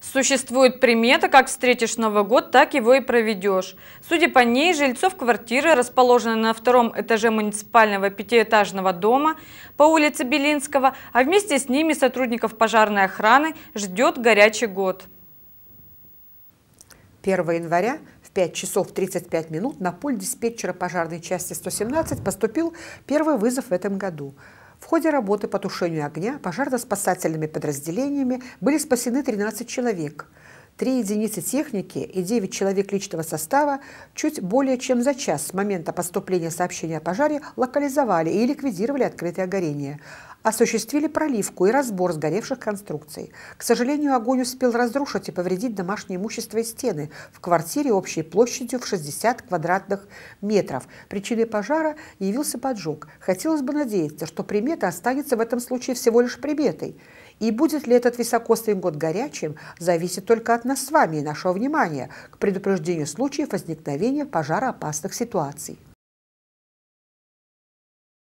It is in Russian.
Существуют приметы, как встретишь Новый год, так его и проведешь. Судя по ней, жильцов квартиры, расположенной на втором этаже муниципального пятиэтажного дома по улице Белинского, а вместе с ними сотрудников пожарной охраны, ждет горячий год. 1 января в 5 часов 35 минут на пульт диспетчера пожарной части 117 поступил первый вызов в этом году. В ходе работы по тушению огня пожарно-спасательными подразделениями были спасены 13 человек – 3 единицы техники и 9 человек личного состава чуть более чем за час с момента поступления сообщения о пожаре локализовали и ликвидировали открытое горение осуществили проливку и разбор сгоревших конструкций. К сожалению, огонь успел разрушить и повредить домашнее имущество и стены в квартире общей площадью в 60 квадратных метров. Причиной пожара явился поджог. Хотелось бы надеяться, что примета останется в этом случае всего лишь приметой. И будет ли этот високосный год горячим, зависит только от нас с вами и нашего внимания к предупреждению случаев возникновения пожароопасных ситуаций.